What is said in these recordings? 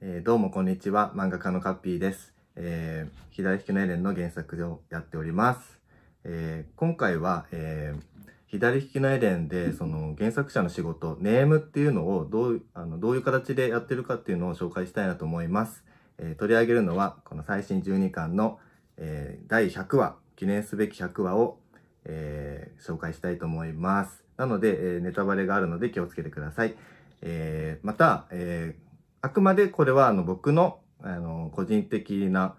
えー、どうもこんにちは、漫画家のカッピーです。えー、左利きのエレンの原作をやっております。えー、今回は、え左利きのエレンで、その原作者の仕事、ネームっていうのをどうあのどういう形でやってるかっていうのを紹介したいなと思います。え取り上げるのは、この最新12巻の、え第100話、記念すべき100話を、え紹介したいと思います。なので、えネタバレがあるので気をつけてください。えまた、えーあくまでこれはあの僕のあの個人的な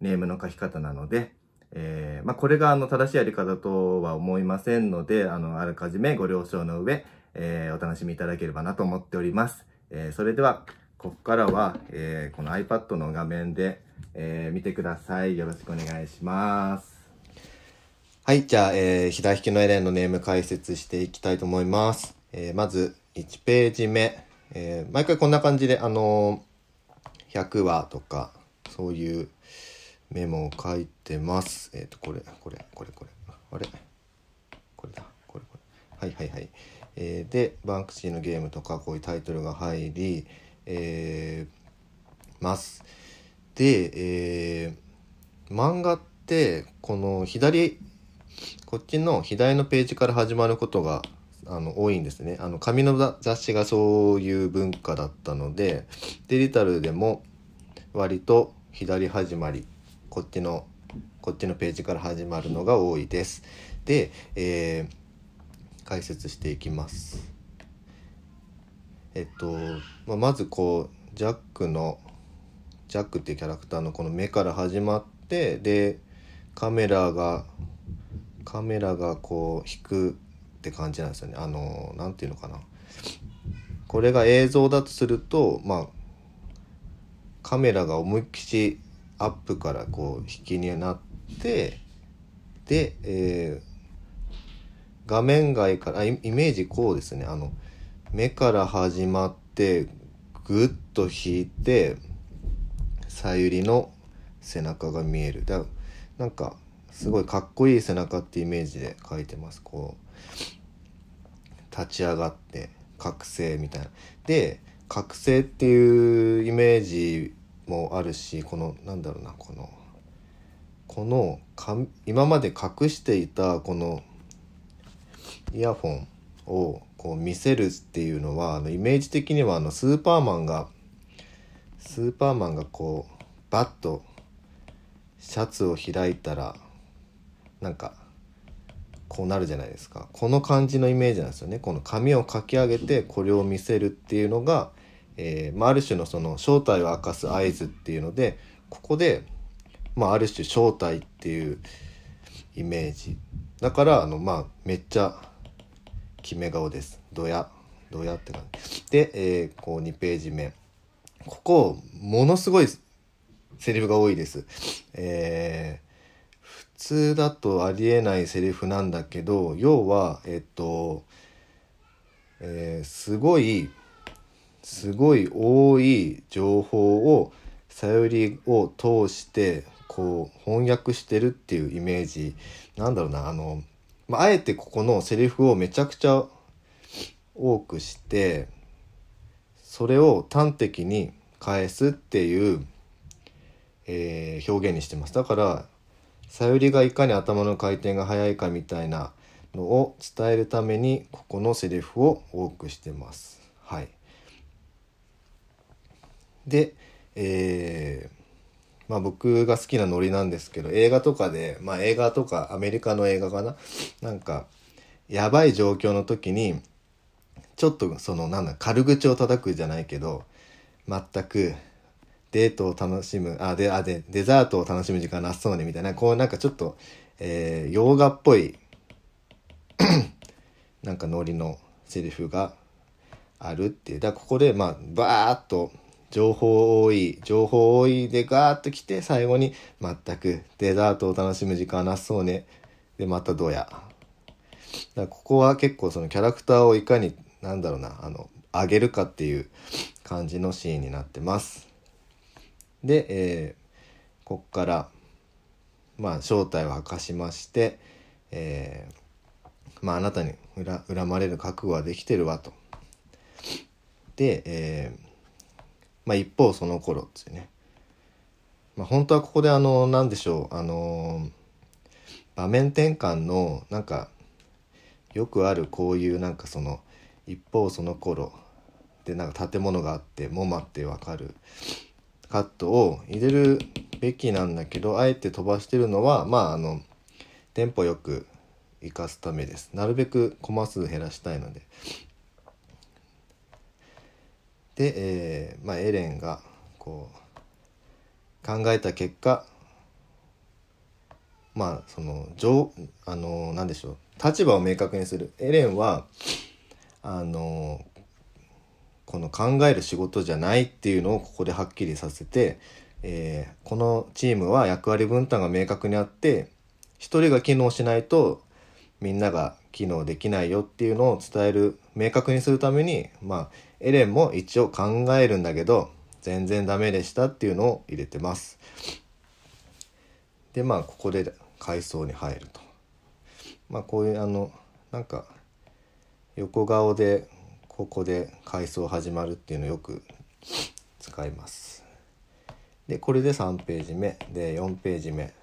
ネームの書き方なので、えー、まあ、これがあの正しいやり方とは思いませんので、あの、あらかじめご了承の上、えー、お楽しみいただければなと思っております。えー、それでは、ここからは、えこの iPad の画面で、え見てください。よろしくお願いします。はい、じゃあ、えー、左引きのエレンのネーム解説していきたいと思います。えまず、1ページ目。えー、毎回こんな感じで、あのー、100話とか、そういうメモを書いてます。えっ、ー、と、これ、これ、これ、これ。あれこれだ、これ、これ。はいはいはい。えー、で、バンクシーのゲームとか、こういうタイトルが入り、えー、ます。で、えー、漫画って、この左、こっちの左のページから始まることがあの多いんですねあの紙の雑誌がそういう文化だったのでデジタルでも割と左始まりこっちのこっちのページから始まるのが多いです。で、えー、解説していきます。えっと、まあ、まずこうジャックのジャックっていうキャラクターのこの目から始まってでカメラがカメラがこう引くって感じなんですよねあの何て言うのかなこれが映像だとするとまあカメラが思いっきりアップからこう引きになってで、えー、画面外からイメージこうですねあの目から始まってぐっと引いてさゆりの背中が見えるだなんかすごいかっこいい背中ってイメージで描いてますこう立ち上がって覚醒みたいな。で覚醒っていうイメージもあるしこのなんだろうなこのこのか今まで隠していたこのイヤホンをこう見せるっていうのはあのイメージ的にはあのスーパーマンがスーパーマンがこうバッとシャツを開いたらなんかこうなるじゃないですかこの感じのイメージなんですよねこの紙を書き上げてこれを見せるっていうのが、えーまあ、ある種のその正体を明かす合図っていうのでここで、まあ、ある種正体っていうイメージだからあのまあめっちゃ決め顔ですドヤドヤって感じで、えー、こう2ページ目ここものすごいセリフが多いです。えー通だとありえないセリフなんだけど要はえっと、えー、すごいすごい多い情報をさよりを通してこう翻訳してるっていうイメージなんだろうなあの、まあ、あえてここのセリフをめちゃくちゃ多くしてそれを端的に返すっていう、えー、表現にしてます。だからさゆりがいかに頭の回転が速いかみたいなのを伝えるためにここのセリフを多くしてます。はい、で、えーまあ、僕が好きなノリなんですけど映画とかで、まあ、映画とかアメリカの映画かななんかやばい状況の時にちょっとそのなんだ軽口を叩くじゃないけど全くデートを楽しむ、あ、で、あ、で、デザートを楽しむ時間なさそうね、みたいな、こうなんかちょっと、えー、洋画っぽい なんかノリのセリフがあるっていう。だからここで、まあ、バーっと、情報多い、情報多いでガーッと来て、最後に、全くデザートを楽しむ時間なさそうね。で、またうや。だここは結構そのキャラクターをいかに、なんだろうな、あの、上げるかっていう感じのシーンになってます。で、えー、こっから、まあ、正体を明かしまして、えー、まあ、なたに恨まれる覚悟はできてるわと。で、えー、まあ、一方その頃っていうね、まあ、本当はここであの何でしょうあのー、場面転換のなんかよくあるこういうなんかその一方その頃でなんか建物があって「もま」ってわかるカットを入れるべきなんだけどあえて飛ばしてるのはまああのテンポよく生かすためですなるべくコマ数減らしたいのでで、えー、まあ、エレンがこう考えた結果まあその上あの何でしょう立場を明確にするエレンはあのこの考える仕事じゃないっていうのをここではっきりさせて、えー、このチームは役割分担が明確にあって1人が機能しないとみんなが機能できないよっていうのを伝える明確にするためにまあエレンも一応考えるんだけど全然ダメでしたっていうのを入れてます。でまあここで階層に入ると。まあこういうあのなんか横顔でここで階層始まるっていうのをよく使います。でこれで3ページ目で4ページ目。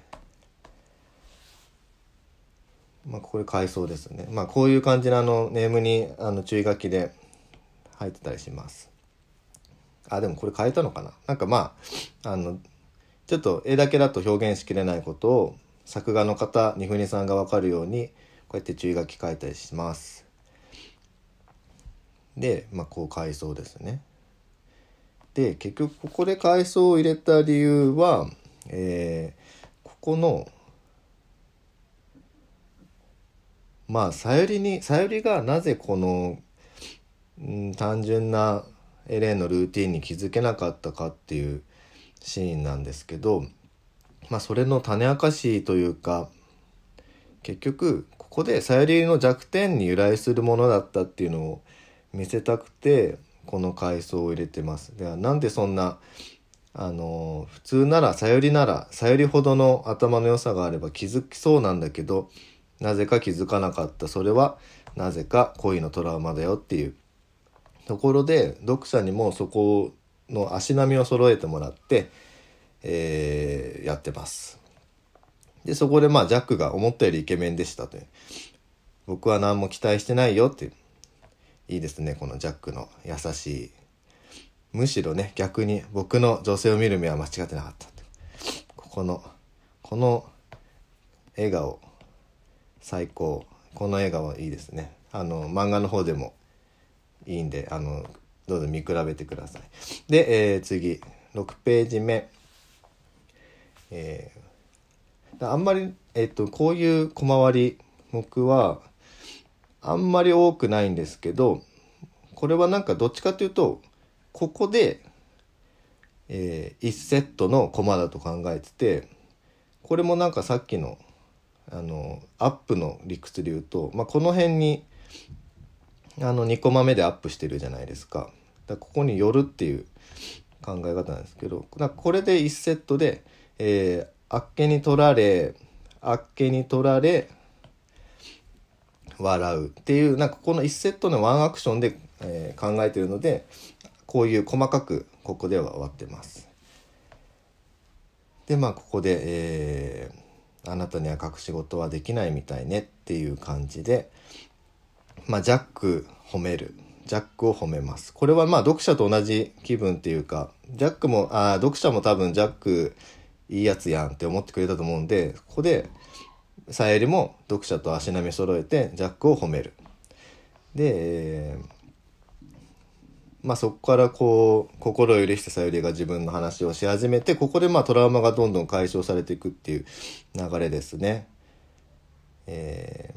まあ、これ階層ですね。まあ、こういう感じのあのネームにあの注意書きで入ってたりします。あ、でもこれ変えたのかななんかまあ、あの、ちょっと絵だけだと表現しきれないことを作画の方、二ふにさんがわかるようにこうやって注意書き書いたりします。で、まあ、こう階層ですね。で結局ここで階層を入れた理由は、えー、ここのまあさゆりにさゆりがなぜこの、うん、単純なエレンのルーティンに気づけなかったかっていうシーンなんですけど、まあ、それの種明かしというか結局ここでさゆりの弱点に由来するものだったっていうのを見せたくてこの階層を入れてます。ではなんでそんなあの普通ならさよりならさよりほどの頭の良さがあれば気づきそうなんだけどなぜか気づかなかったそれはなぜか恋のトラウマだよっていうところで読者にもそこの足並みを揃えてもらって、えー、やってます。でそこでまあジャックが思ったよりイケメンでしたと僕は何も期待してないよっていいですねこのジャックの優しいむしろね逆に僕の女性を見る目は間違ってなかったここのこの笑顔最高この笑顔いいですねあの漫画の方でもいいんであのどうぞ見比べてくださいで、えー、次6ページ目えー、あんまり、えっと、こういう小回り僕はあんまり多くないんですけど、これはなんかどっちかというと、ここで、えー、1セットの駒だと考えてて、これもなんかさっきの、あの、アップの理屈で言うと、まあ、この辺に、あの、2コマ目でアップしてるじゃないですか。だここによるっていう考え方なんですけど、だこれで1セットで、えー、あっけに取られ、あっけに取られ、笑うっていうなんかこの1セットのワンアクションで、えー、考えてるのでこういう細かくここでは終わってます。でまあここで、えー「あなたには隠し事はできないみたいね」っていう感じで、まあ、ジャック褒めるジャックを褒めます。これはまあ読者と同じ気分っていうかジャックもあ読者も多分ジャックいいやつやんって思ってくれたと思うんでここで「さんりも読者と足並み揃えてジャックを褒める。で、まあ、そこからこう心を許してさゆりが自分の話をし始めてここでまあトラウマがどんどん解消されていくっていう流れですね。え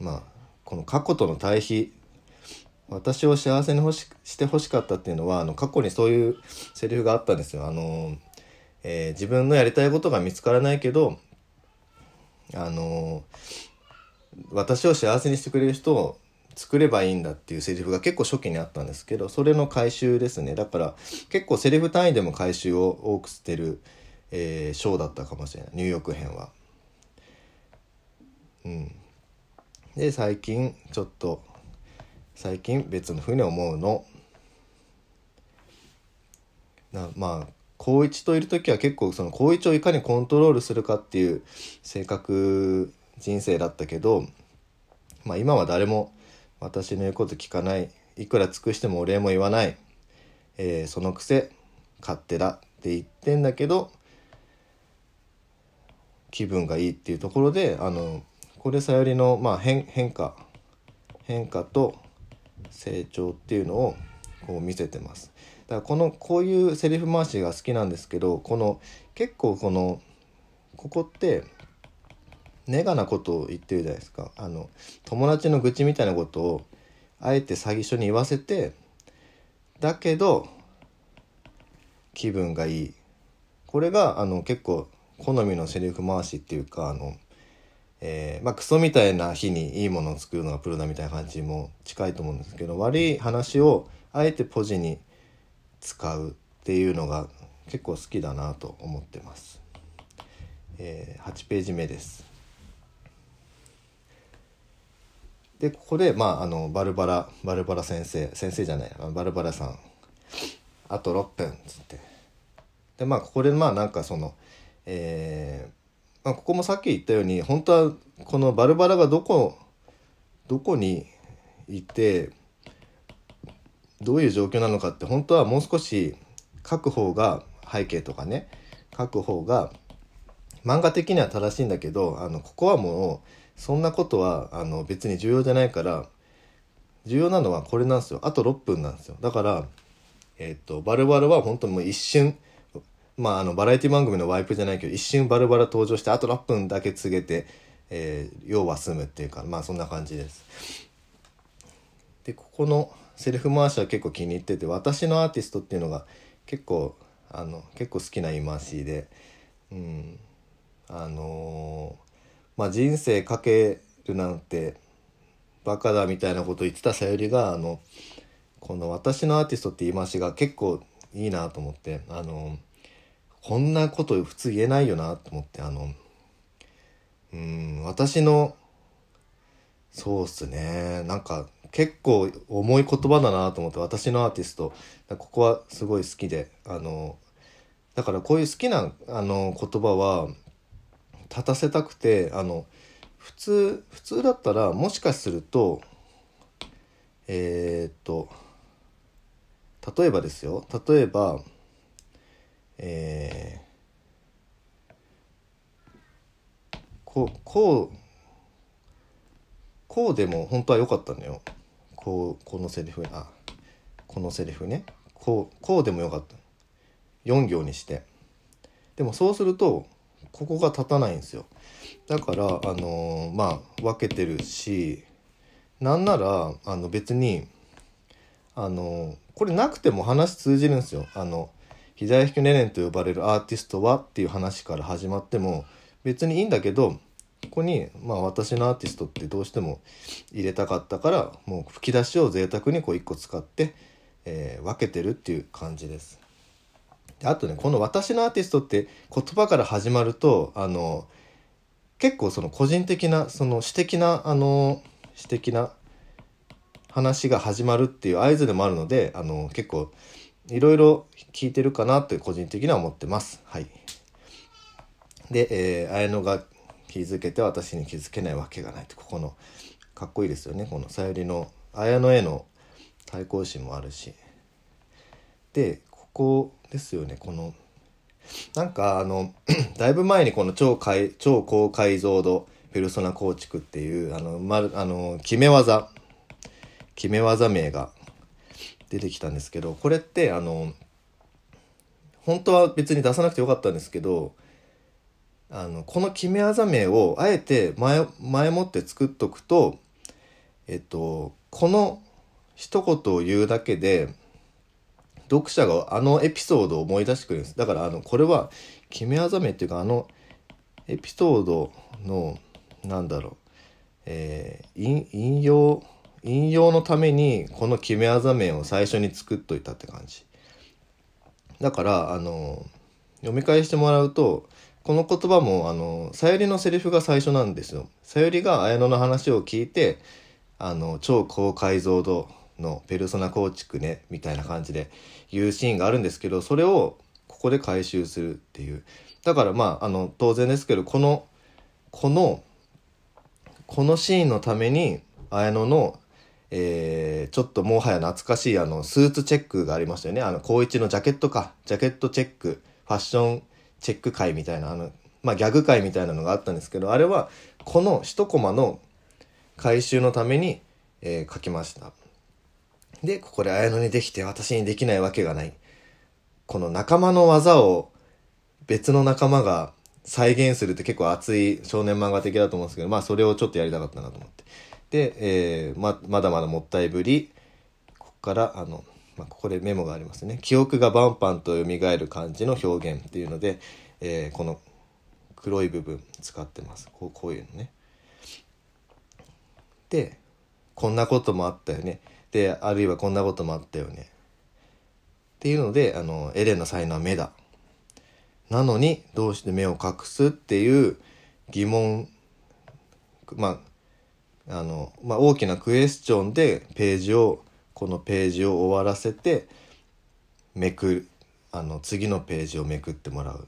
ー、まあこの過去との対比私を幸せにほししてほしかったっていうのはあの過去にそういうセリフがあったんですよ。あのー、えー、自分のやりたいことが見つからないけどあの私を幸せにしてくれる人を作ればいいんだっていうセリフが結構初期にあったんですけどそれの回収ですねだから結構セリフ単位でも回収を多く捨てる、えー、ショーだったかもしれないニューヨーク編は。うん、で最近ちょっと最近別のふうに思うのなまあ高一といる時は結構その高一をいかにコントロールするかっていう性格人生だったけど、まあ、今は誰も私の言うこと聞かないいくら尽くしてもお礼も言わない、えー、そのくせ勝手だって言ってんだけど気分がいいっていうところであのこれさよりの、まあ変、変化変化と成長っていうのをこう見せてます。だからこのこういうセリフ回しが好きなんですけどこの結構このここってネガなことを言ってるじゃないですかあの友達の愚痴みたいなことをあえて最初に言わせてだけど気分がいいこれがあの結構好みのセリフ回しっていうかあの、えー、まあ、クソみたいな日にいいものを作るのがプロだみたいな感じも近いと思うんですけど悪い話をあえてポジに使うっていうのが結構好きだなと思ってます、えー、8ページ目ですでここで、まあ、あのバルバラバルバラ先生先生じゃないバルバラさんあと6分っつってでまあここでまあなんかそのえー、まあ、ここもさっき言ったように本当はこのバルバラがどこどこにいてどういう状況なのかって本当はもう少し書く方が背景とかね書く方が漫画的には正しいんだけどあのここはもうそんなことはあの別に重要じゃないから重要なのはこれなんですよあと6分なんですよだからえっとバルバルは本当もう一瞬まああのバラエティ番組のワイプじゃないけど一瞬バルバラ登場してあと6分だけ告げて、えー、要は済むっていうかまあそんな感じです。でここのセルフ回しは結構気に入ってて「私のアーティスト」っていうのが結構あの結構好きな言い回しで、うん、あのー、まあ人生かけるなんてバカだみたいなこと言ってたさゆりがあのこの「私のアーティスト」って言い回しが結構いいなと思ってあのこんなこと普通言えないよなと思ってあのうん私のそうっすねなんか結構重い言葉だなと思って私のアーティストここはすごい好きであのだからこういう好きなあの言葉は立たせたくてあの普通普通だったらもしかするとえー、っと例えばですよ例えばえー、ここうこうでも本当は良かったんだよこうこのセリフあこのセリフねこうこうでもよかった4行にしてでもそうするとここが立たないんですよだからあのー、まあ分けてるしなんならあの別にあのー、これなくても話通じるんですよあの「左引きねねん」と呼ばれるアーティストはっていう話から始まっても別にいいんだけどこに、まあ、私のアーティストってどうしても入れたかったからもう吹き出しを贅沢にこう1個使って、えー、分けてるっていう感じです。であとねこの「私のアーティスト」って言葉から始まるとあの結構その個人的なその私的なあの私的な話が始まるっていう合図でもあるのであの結構いろいろ聞いてるかなと個人的には思ってます。はい、で、えー、綾野が気づけて私に気づけないわけがないってここのかっこいいですよねこのさゆりの綾野への対抗心もあるしでここですよねこのなんかあの だいぶ前にこの超解超高解像度ペルソナ構築っていうあの,、ま、あの決め技決め技名が出てきたんですけどこれってあの本当は別に出さなくてよかったんですけどあのこの決めあざをあえて前前もって作っとくと、えっと、この一言を言うだけで読者があのエピソードを思い出してくれるんですだからあのこれは決めあざっていうかあのエピソードのなんだろう、えー、引用引用のためにこの決めあざを最初に作っといたって感じだからあの読み返してもらうとこの言葉も、あの、さゆりのセリフが最初なんですよ。さゆりが綾乃の話を聞いて、あの、超高解像度のペルソナ構築ね、みたいな感じで言うシーンがあるんですけど、それをここで回収するっていう。だからまあ、あの、当然ですけど、この、この、このシーンのために、綾乃のえー、ちょっともはや懐かしいあのスーツチェックがありましたよね。あの、高一のジャケットか。ジャケットチェック、ファッションチェック会みたいな、あの、まあ、ギャグ会みたいなのがあったんですけど、あれは、この1コマの回収のために、えー、書きました。で、ここで綾乃にできて私にできないわけがない。この仲間の技を別の仲間が再現するって結構熱い少年漫画的だと思うんですけど、まあそれをちょっとやりたかったなと思って。で、えー、ま、まだまだもったいぶり、こっから、あの、まあ、ここでメモがありますね記憶がバンバンと蘇る感じの表現っていうので、えー、この黒い部分使ってますこうこういうのね。でこんなこともあったよねであるいはこんなこともあったよねっていうのであのエレンの才能は目だなのにどうして目を隠すっていう疑問まああの、まあ、大きなクエスチョンでページをこのページを終わらせてめくあの次のページをめくってもらう。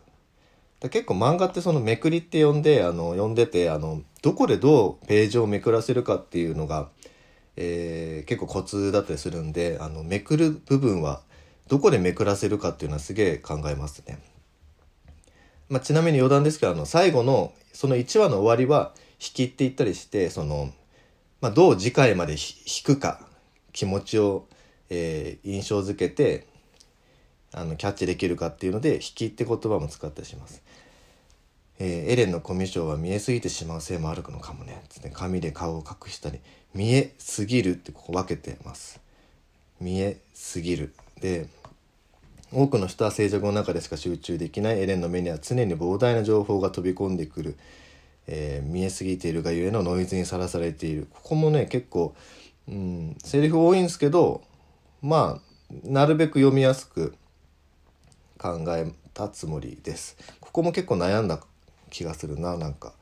だ結構漫画ってそのめくりって呼んであの読んでてあのどこでどうページをめくらせるかっていうのが、えー、結構コツだったりするんであのめくる部分はどこでめくらせるかっていうのはすげえ考えますね。まあ、ちなみに余談ですけどあの最後のその1話の終わりは引きって言ったりしてその、まあ、どう次回まで引くか気持ちを、えー、印象づけてあのキャッチできるかっていうので引きって言葉も使ったりします。えー、エレンのコミュ障は見えすぎてしまうせいもあるのかもね。つって紙で顔を隠したり、見えすぎるってここ分けてます。見えすぎる。で、多くの人は静寂の中でしか集中できないエレンの目には常に膨大な情報が飛び込んでくる。えー、見えすぎているがゆえのノイズにさらされている。ここもね、結構、うん、セリフ多いんですけど、まあ、なるべく読みやすく考えたつもりです。ここも結構悩んだ気がするな、なんか。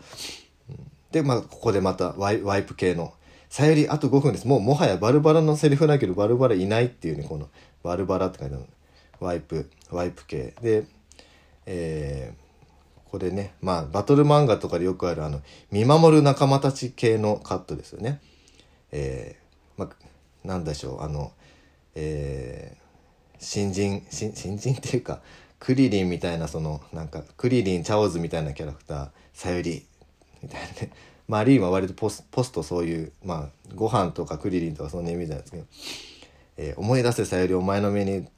で、まあ、ここでまたワイワイプ系の、さゆりあと5分です。もうもはやバルバラのセリフだけど、バルバラいないっていうね、この、バルバラって書いてあるワイプ、ワイプ系。で、えー、ここでね、まあ、バトル漫画とかでよくある、あの、見守る仲間たち系のカットですよね。えーまあ、なんでしょうあの、えー、新人新人っていうかクリリンみたいなそのなんかクリリンチャオズみたいなキャラクターさゆりみたいなね まあ、リーンは割とポスポストそういう、まあ、ご飯とかクリリンとかそんなイメージなんですけど、えー、思い出せさよりお前の目に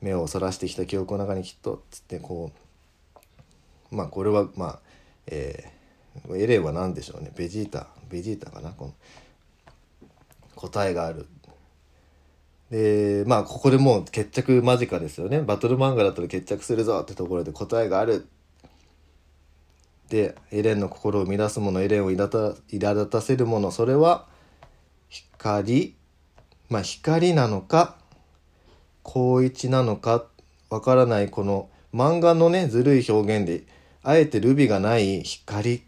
目をそらしてきた記憶の中にきっと」つってこうまあこれはまあえー、エレンは何でしょうねベジータベジータかなこの答えがある。で、まあ、ここでもう決着間近ですよね。バトル漫画だったら決着するぞってところで答えがある。で、エレンの心を乱すもの、エレンを苛立たせるもの、それは、光、まあ、光なのか、光一なのか、わからないこの漫画のね、ずるい表現で、あえてルビがない光っ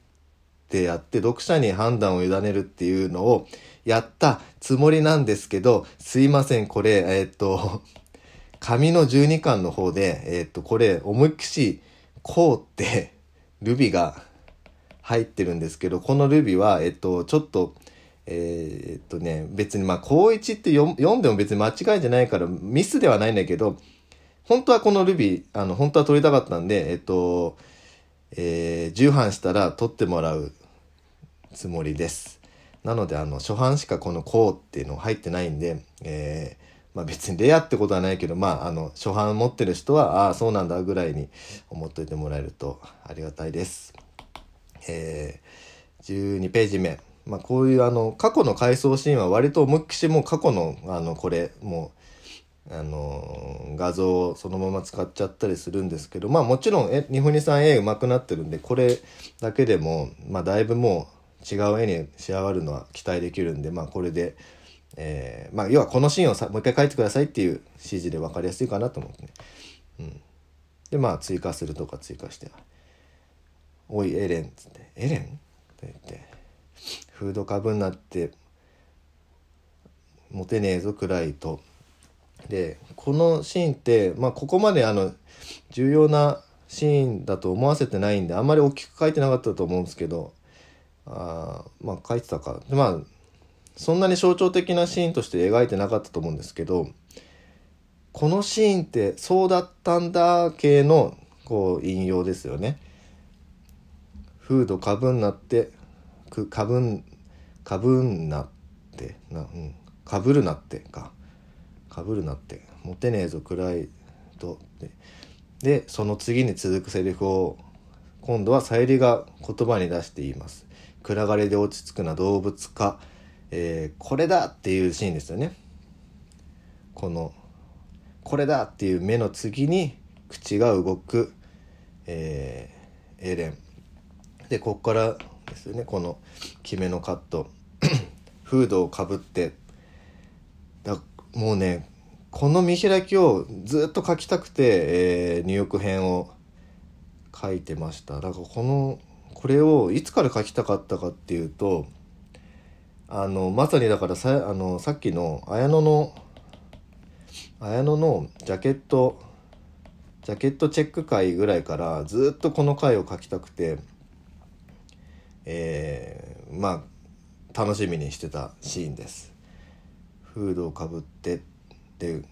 てやって読者に判断を委ねるっていうのをやったつもりなんですけど、すいません、これ、えー、っと、紙の12巻の方で、えー、っと、これ、思いっきし、こうって、ルビが入ってるんですけど、このルビは、えっと、ちょっと、えー、っとね、別にまあ、高1って読んでも別に間違いじゃないからミスではないんだけど、本当はこのルビー、あの、本当は取りたかったんで、えっと、えー、重版したら取ってもらうつもりです。なので、あの、初版しかこのこうっていうの入ってないんで、えー、まあ、別にレアってことはないけど、まあ、あの、初版持ってる人は、ああ、そうなんだぐらいに思っといてもらえるとありがたいです。えー、12ページ目。まあ、こういうあの、過去の回想シーンは割と思いっきしもう過去の、あの、これ、もう、あの画像をそのまま使っちゃったりするんですけどまあもちろんえ日本にさん絵うまくなってるんでこれだけでも、まあ、だいぶもう、違う絵に仕上がるのは期待できるんで、まあ、これで、えー、まあ、要はこのシーンをさもう一回描いてくださいっていう指示で分かりやすいかなと思ってね。うん、でまあ追加するとか追加して「おいエレン」っつって「エレン?」って言って「フードかぶになってモテねえぞ暗いと」でこのシーンって、まあ、ここまであの重要なシーンだと思わせてないんであんまり大きく書いてなかったと思うんですけどあまあ書いてたかまあそんなに象徴的なシーンとして描いてなかったと思うんですけどこのシーンってそうだったんだ系のこう引用ですよね。フードかぶんなってくかぶんかぶんなってな、うん、かぶるなってかかぶるなってモテねえぞ暗いとでその次に続くセリフを今度はさゆりが言葉に出して言います。暗がりで落ち着くな動物か、えー、これだっていうシーンですよね。この、これだっていう目の次に口が動く、えー、エレン。で、こっからですよね、このキメのカット。フードをかぶって。だもうね、この見開きをずっと書きたくて、えー、入浴編を書いてました。だからこのこれをいつから書きたかったかっていうとあのまさにだからさあのさっきの綾野の綾野のジャケットジャケットチェック会ぐらいからずっとこの回を書きたくて、えー、まあ楽しみにしてたシーンです。フードをかぶってでこ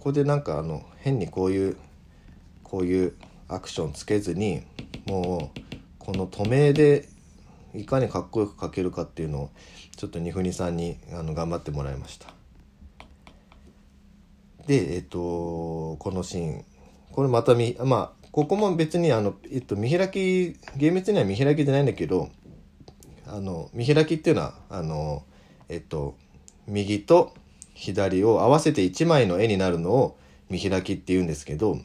こでなんかあの変にこういうこういうアクションつけずにもうこの止めでいかにかっこよく描けるかっていうのをちょっと二二さんにあの頑張ってもらいました。でえっ、とこのシーンこれまたみまあここも別にあの、えっと、見開き厳密には見開きじゃないんだけどあの見開きっていうのはあのえっと右と左を合わせて1枚の絵になるのを見開きって言うんですけど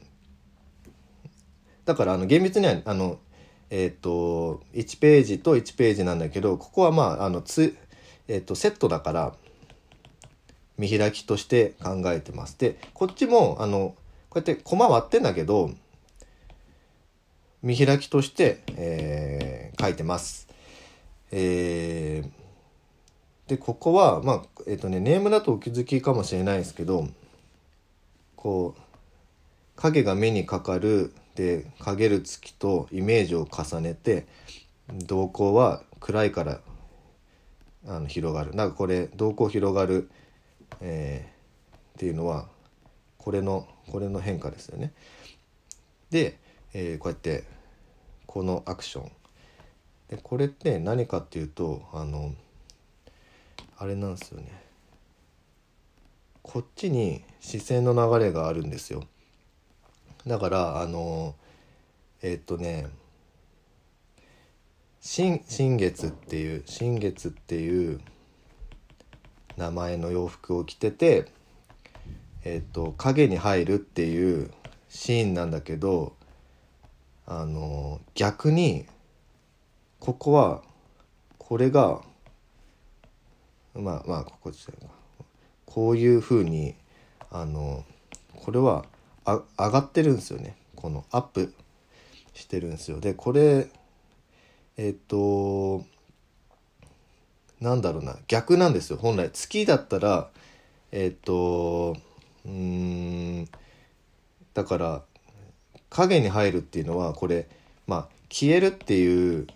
だからあの厳密にはあのえっ、ー、と、1ページと1ページなんだけど、ここはまあ、あの、つ、えっ、ー、と、セットだから、見開きとして考えてます。で、こっちも、あの、こうやってコマ割ってんだけど、見開きとして、えー、書いてます。えー、で、ここは、まあ、えっ、ー、とね、ネームだとお気づきかもしれないですけど、こう、影が目にかかるで陰る月とイメージを重ねて瞳孔は暗いからあの広がるなんかこれ瞳孔広がる、えー、っていうのはこれのこれの変化ですよね。で、えー、こうやってこのアクションでこれって何かっていうとあのあれなんですよねこっちに視線の流れがあるんですよ。だからあのえっとね新新月っていう新月っていう名前の洋服を着てて、えっと影に入るっていうシーンなんだけどあの逆にここはこれがまあまあこここういうふうにあのこれは上がってるんですよねこのアップしてるんですよでこれえっとなんだろうな逆なんですよ本来月だったらえっとうんだから影に入るっていうのはこれまあ消えるっていう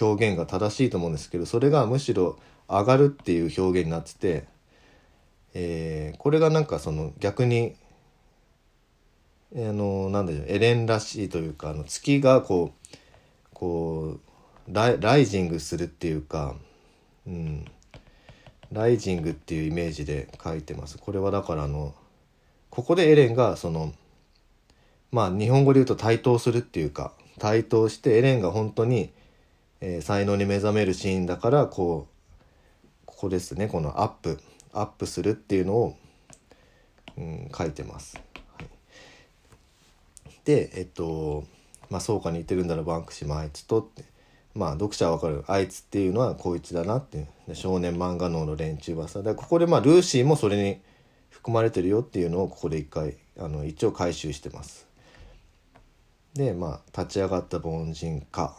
表現が正しいと思うんですけどそれがむしろ上がるっていう表現になってて、えー、これがなんかその逆にあのなんしょうエレンらしいというかあの月がこうこうライジングするっていうか、うん、ライジングっていうイメージで書いてます。これはだからあのここでエレンがそのまあ日本語で言うと対等するっていうか対等してエレンが本当に、えー、才能に目覚めるシーンだからこうここですねこのアップアップするっていうのを、うん、書いてます。てえっとまあそうか似てるんだろバンクシーもあいつとってまあ読者はわかるあいつっていうのはこいつだなって少年漫画脳の連中はさでここでまあルーシーもそれに含まれてるよっていうのをここで一回あの一応回収してます。でまあ立ち上がった凡人か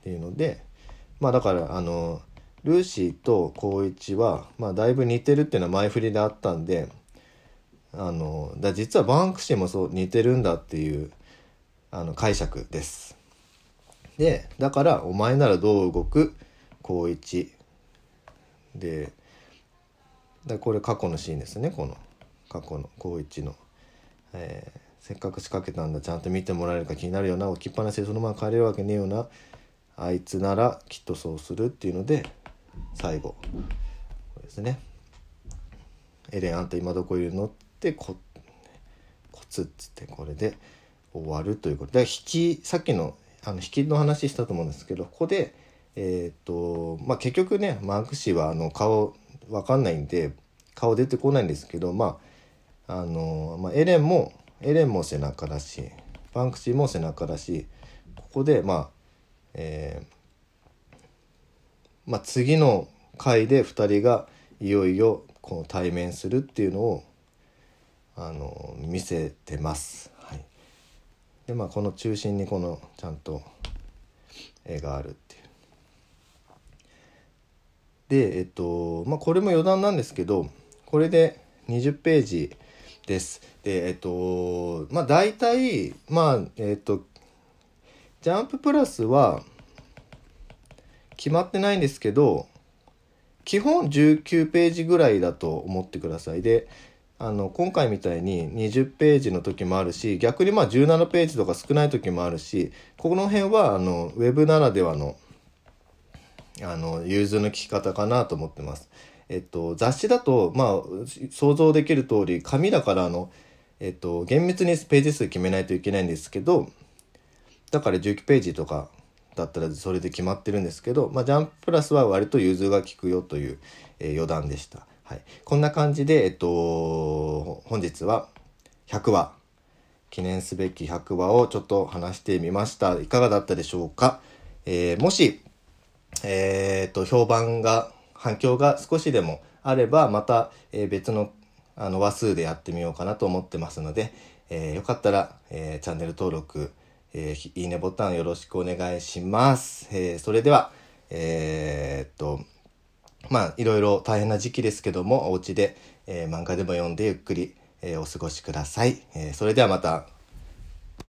っていうのでまあだからあのルーシーと光一は、まあ、だいぶ似てるっていうのは前振りであったんであのだ実はバンクシーもそう似てるんだっていうあの解釈です。でだから「お前ならどう動く?」高一でだこれ過去のシーンですねこの過去の高一の、えー、せっかく仕掛けたんだちゃんと見てもらえるか気になるよな置きっぱなしでそのまま帰れるわけねえよなあいつならきっとそうするっていうので最後これですね「エレンあんた今どこいるの?」ってこコツっつってこれで。終わるということで引きさっきのあの引きの話したと思うんですけどここで、えーとまあ、結局ねマーク氏はあの顔わかんないんで顔出てこないんですけど、まああのまあ、エレンもエレンも背中だしバンクシーも背中だしここで、まあえー、まあ次の回で2人がいよいよこの対面するっていうのをあの見せてます。でまあこの中心にこのちゃんと絵があるっていう。でえっとまあこれも余談なんですけどこれで20ページです。でえっとまあ大体まあえっとジャンププラスは決まってないんですけど基本19ページぐらいだと思ってください。であの今回みたいに20ページの時もあるし逆にまあ17ページとか少ない時もあるしこの辺はあのウェブならではのあの融通の利き方かなと思ってます。えっと、雑誌だと、まあ、想像できる通り紙だからあの、えっと、厳密にページ数決めないといけないんですけどだから19ページとかだったらそれで決まってるんですけど、まあ、ジャンププラスは割と融通が利くよという、えー、余談でした。はい、こんな感じで、えっと、本日は100話、記念すべき100話をちょっと話してみました。いかがだったでしょうか、えー、もし、えー、っと、評判が、反響が少しでもあれば、また、えー、別のあの話数でやってみようかなと思ってますので、えー、よかったら、えー、チャンネル登録、えー、いいねボタンよろしくお願いします。えそれでは、えっと、まあいろいろ大変な時期ですけどもお家で、えー、漫画でも読んでゆっくり、えー、お過ごしください、えー、それではまた